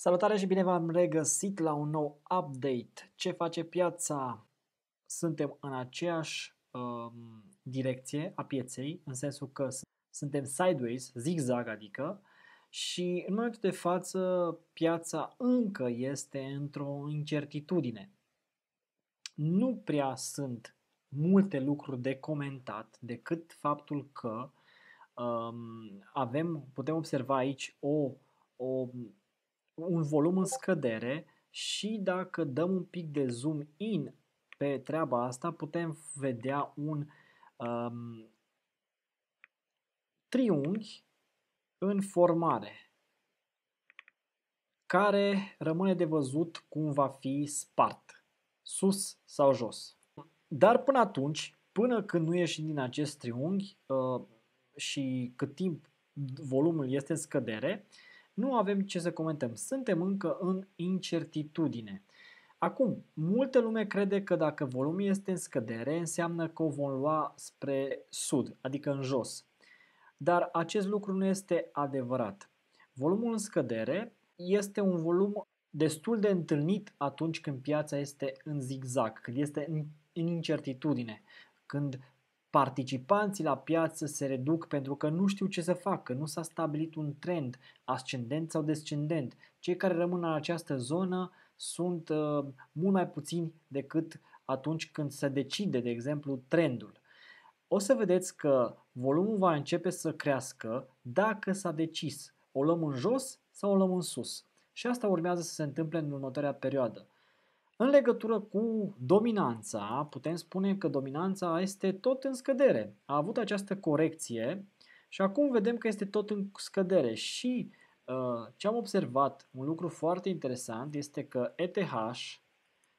Salutare și bine v-am regăsit la un nou update. Ce face piața? Suntem în aceeași uh, direcție a pieței, în sensul că suntem sideways, zigzag adică, și în momentul de față piața încă este într-o incertitudine. Nu prea sunt multe lucruri de comentat decât faptul că um, avem, putem observa aici o, o un volum în scădere și dacă dăm un pic de zoom in pe treaba asta, putem vedea un um, triunghi în formare care rămâne de văzut cum va fi spart, sus sau jos. Dar până atunci, până când nu ieșim din acest triunghi uh, și cât timp volumul este în scădere, uh, nu avem ce să comentăm. Suntem încă în incertitudine. Acum, multă lume crede că dacă volumul este în scădere, înseamnă că o vom lua spre sud, adică în jos. Dar acest lucru nu este adevărat. Volumul în scădere este un volum destul de întâlnit atunci când piața este în zigzag, când este în incertitudine, când Participanții la piață se reduc pentru că nu știu ce să facă, nu s-a stabilit un trend ascendent sau descendent. Cei care rămân în această zonă sunt uh, mult mai puțini decât atunci când se decide, de exemplu, trendul. O să vedeți că volumul va începe să crească dacă s-a decis. O luăm în jos sau o luăm în sus. Și asta urmează să se întâmple în următoarea perioadă. În legătură cu dominanța, putem spune că dominanța este tot în scădere. A avut această corecție și acum vedem că este tot în scădere și uh, ce am observat, un lucru foarte interesant, este că ETH,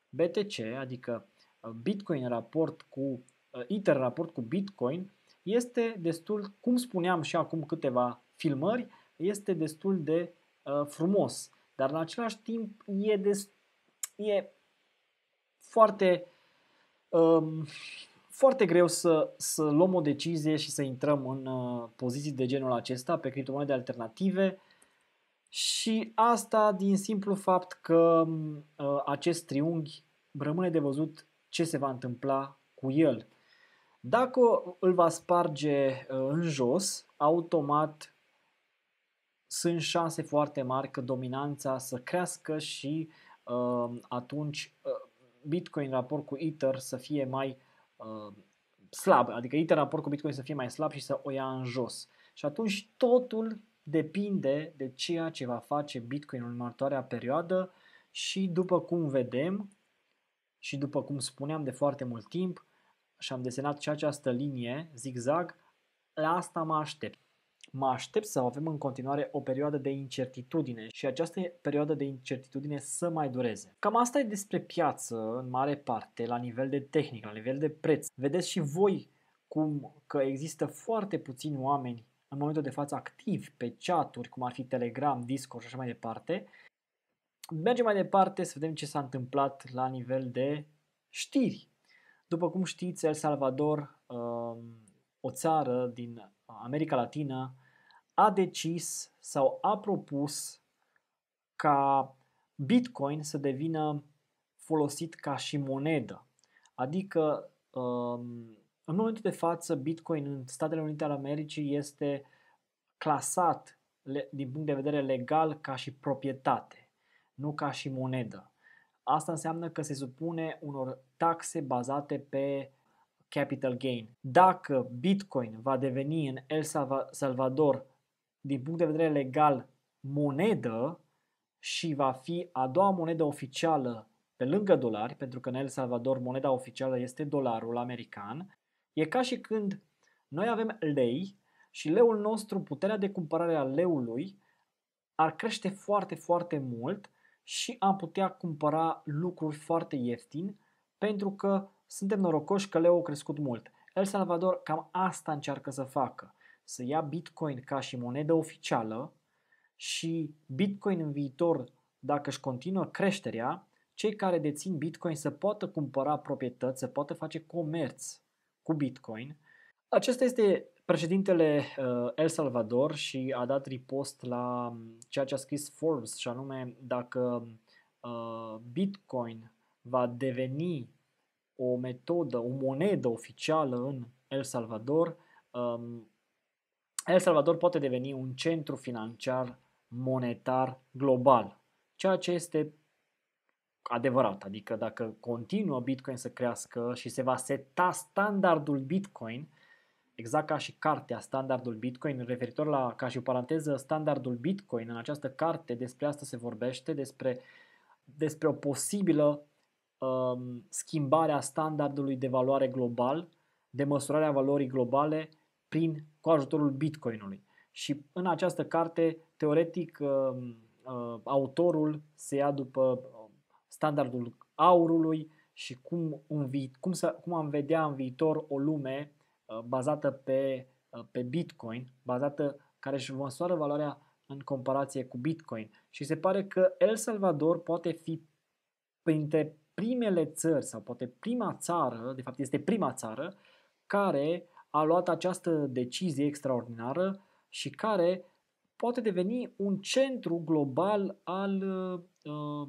BTC, adică uh, Bitcoin în raport cu uh, Ether în raport cu Bitcoin este destul, cum spuneam și acum câteva filmări, este destul de uh, frumos, dar în același timp e, destul e foarte, um, foarte greu să, să luăm o decizie și să intrăm în uh, poziții de genul acesta pe criptomonede alternative și asta din simplu fapt că um, uh, acest triunghi rămâne de văzut ce se va întâmpla cu el. Dacă îl va sparge uh, în jos, automat sunt șanse foarte mari că dominanța să crească și uh, atunci uh, Bitcoin în raport cu Ether să fie mai uh, slab, adică Ether în raport cu Bitcoin să fie mai slab și să o ia în jos. Și atunci totul depinde de ceea ce va face Bitcoin în următoarea perioadă și după cum vedem și după cum spuneam de foarte mult timp și am desenat și această linie zigzag, la asta mă aștept. Mă aștept să avem în continuare o perioadă de incertitudine și această perioadă de incertitudine să mai dureze. Cam asta e despre piață în mare parte, la nivel de tehnic, la nivel de preț. Vedeți și voi cum că există foarte puțini oameni în momentul de față activ pe chaturi, cum ar fi Telegram, Discord și așa mai departe. Mergem mai departe să vedem ce s-a întâmplat la nivel de știri. După cum știți, El Salvador, um, o țară din America Latină a decis sau a propus ca Bitcoin să devină folosit ca și monedă. Adică, um, în momentul de față, Bitcoin în Statele Unite ale Americii este clasat din punct de vedere legal ca și proprietate, nu ca și monedă. Asta înseamnă că se supune unor taxe bazate pe capital gain. Dacă Bitcoin va deveni în El Salvador, din punct de vedere legal, monedă și va fi a doua monedă oficială pe lângă dolari, pentru că în El Salvador moneda oficială este dolarul american, e ca și când noi avem lei și leul nostru, puterea de cumpărare a leului, ar crește foarte, foarte mult și am putea cumpăra lucruri foarte ieftin pentru că suntem norocoși că leu au crescut mult. El Salvador cam asta încearcă să facă. Să ia Bitcoin ca și monedă oficială și Bitcoin în viitor, dacă își continuă creșterea, cei care dețin Bitcoin să poată cumpăra proprietăți, să poată face comerț cu Bitcoin. Acesta este președintele uh, El Salvador și a dat ripost la um, ceea ce a scris Forbes și anume dacă uh, Bitcoin va deveni o metodă, o monedă oficială în El Salvador, um, El Salvador poate deveni un centru financiar monetar global, ceea ce este adevărat, adică dacă continuă Bitcoin să crească și se va seta standardul Bitcoin, exact ca și cartea standardul Bitcoin, referitor la, ca și o paranteză, standardul Bitcoin, în această carte despre asta se vorbește, despre, despre o posibilă Um, schimbarea standardului de valoare global, de măsurarea valorii globale prin, cu ajutorul bitcoinului. Și în această carte, teoretic, um, uh, autorul se ia după um, standardul aurului și cum, un vi- cum, să, cum am vedea în viitor o lume uh, bazată pe, uh, pe bitcoin, bazată care își măsoară valoarea în comparație cu Bitcoin. Și se pare că El Salvador poate fi printre primele țări sau poate prima țară, de fapt este prima țară, care a luat această decizie extraordinară și care poate deveni un centru global al, uh,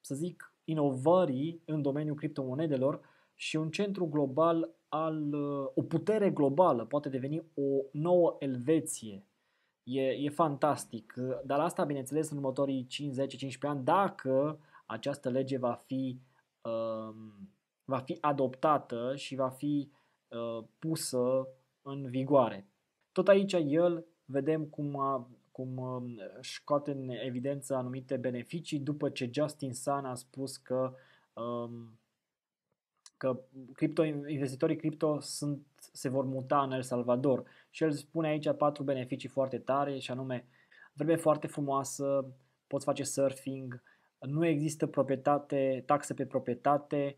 să zic, inovării în domeniul criptomonedelor și un centru global al, uh, o putere globală, poate deveni o nouă Elveție. E, e fantastic, dar asta, bineînțeles, în următorii 5-10-15 ani, dacă această lege va fi Um, va fi adoptată și va fi uh, pusă în vigoare. Tot aici el vedem cum, a, cum um, scoate în evidență anumite beneficii după ce Justin Sun a spus că um, că crypto investitorii cripto sunt, se vor muta în El Salvador și el spune aici patru beneficii foarte tare și anume vreme foarte frumoasă, poți face surfing, nu există proprietate, taxe pe proprietate,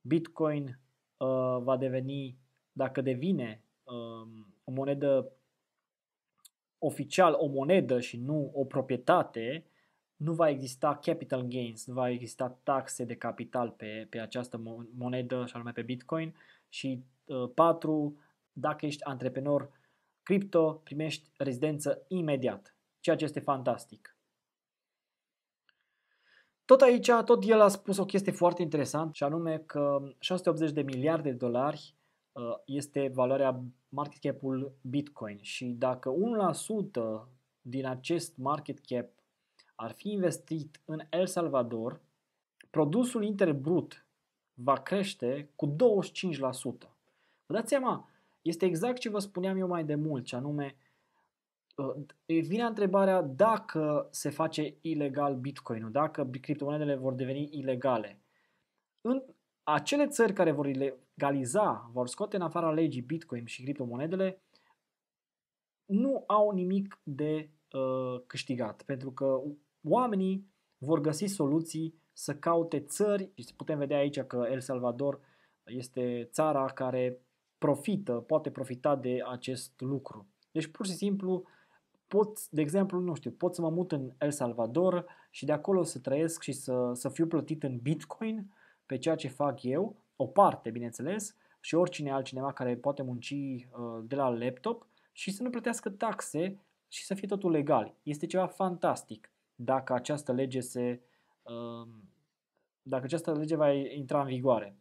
Bitcoin uh, va deveni, dacă devine uh, o monedă oficial, o monedă și nu o proprietate, nu va exista capital gains, nu va exista taxe de capital pe, pe această monedă și anume pe Bitcoin și uh, patru, Dacă ești antreprenor cripto, primești rezidență imediat, ceea ce este fantastic. Tot aici, tot el a spus o chestie foarte interesantă și anume că 680 de miliarde de dolari uh, este valoarea market cap-ul Bitcoin și dacă 1% din acest market cap ar fi investit în El Salvador, produsul interbrut va crește cu 25%. Vă dați seama, este exact ce vă spuneam eu mai de mult, ce anume Uh, vine întrebarea dacă se face ilegal Bitcoin, dacă criptomonedele vor deveni ilegale. În acele țări care vor legaliza, vor scoate în afara legii Bitcoin și criptomonedele, nu au nimic de uh, câștigat, pentru că oamenii vor găsi soluții să caute țări și putem vedea aici că El Salvador este țara care profită, poate profita de acest lucru. Deci pur și simplu pot, de exemplu, nu știu, pot să mă mut în El Salvador și de acolo să trăiesc și să, să fiu plătit în bitcoin pe ceea ce fac eu, o parte, bineînțeles, și oricine altcineva care poate munci uh, de la laptop și să nu plătească taxe și să fie totul legal. Este ceva fantastic dacă această lege se um, dacă această lege va intra în vigoare.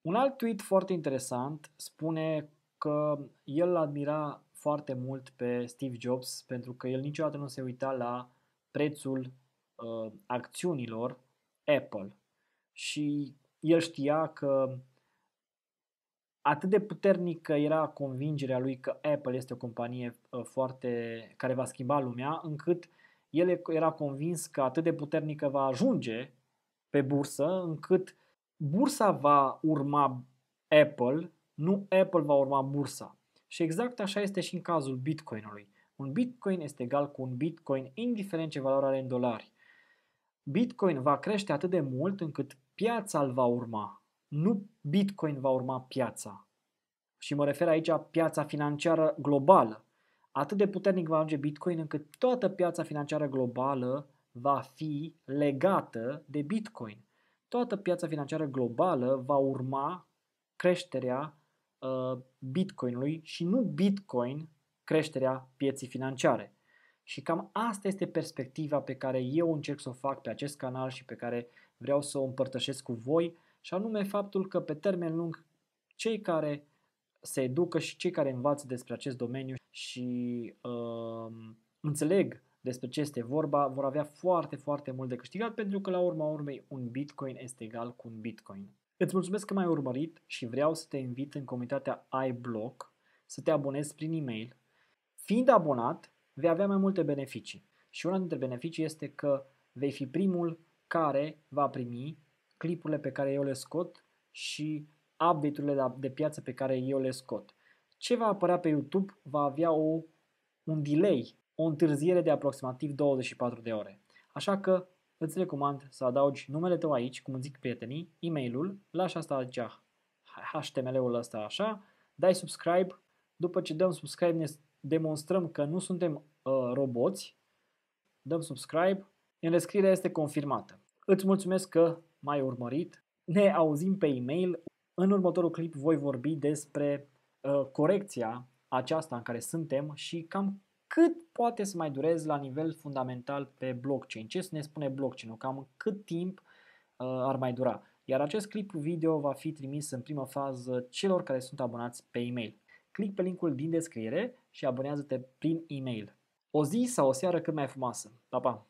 Un alt tweet foarte interesant spune că el admira foarte mult pe Steve Jobs pentru că el niciodată nu se uita la prețul uh, acțiunilor Apple. Și el știa că atât de puternică era convingerea lui că Apple este o companie uh, foarte care va schimba lumea, încât el era convins că atât de puternică va ajunge pe bursă, încât bursa va urma Apple, nu Apple va urma bursa. Și exact așa este și în cazul Bitcoinului. Un Bitcoin este egal cu un Bitcoin, indiferent ce valoare are în dolari. Bitcoin va crește atât de mult încât piața îl va urma. Nu Bitcoin va urma piața. Și mă refer aici la piața financiară globală. Atât de puternic va ajunge Bitcoin încât toată piața financiară globală va fi legată de Bitcoin. Toată piața financiară globală va urma creșterea Uh, Bitcoinului și nu Bitcoin creșterea pieții financiare. Și cam asta este perspectiva pe care eu încerc să o fac pe acest canal și pe care vreau să o împărtășesc cu voi, și anume faptul că pe termen lung cei care se educă și cei care învață despre acest domeniu și uh, înțeleg despre ce este vorba, vor avea foarte, foarte mult de câștigat pentru că la urma urmei un bitcoin este egal cu un bitcoin. Îți mulțumesc că m-ai urmărit și vreau să te invit în comunitatea iBlock să te abonezi prin e-mail. Fiind abonat, vei avea mai multe beneficii și una dintre beneficii este că vei fi primul care va primi clipurile pe care eu le scot și update-urile de piață pe care eu le scot. Ce va apărea pe YouTube va avea o, un delay, o întârziere de aproximativ 24 de ore. Așa că îți recomand să adaugi numele tău aici, cum îți zic prietenii, e-mailul, lași asta aici, HTML-ul ăsta așa, dai subscribe, după ce dăm subscribe ne demonstrăm că nu suntem uh, roboți, dăm subscribe, înrescrierea este confirmată. Îți mulțumesc că m-ai urmărit, ne auzim pe e-mail. În următorul clip voi vorbi despre uh, corecția aceasta în care suntem și cam cât poate să mai durezi la nivel fundamental pe blockchain. Ce să ne spune blockchain-ul? Cam cât timp uh, ar mai dura. Iar acest clip video va fi trimis în prima fază celor care sunt abonați pe e-mail. Clic pe linkul din descriere și abonează-te prin e-mail. O zi sau o seară cât mai frumoasă. Pa, pa!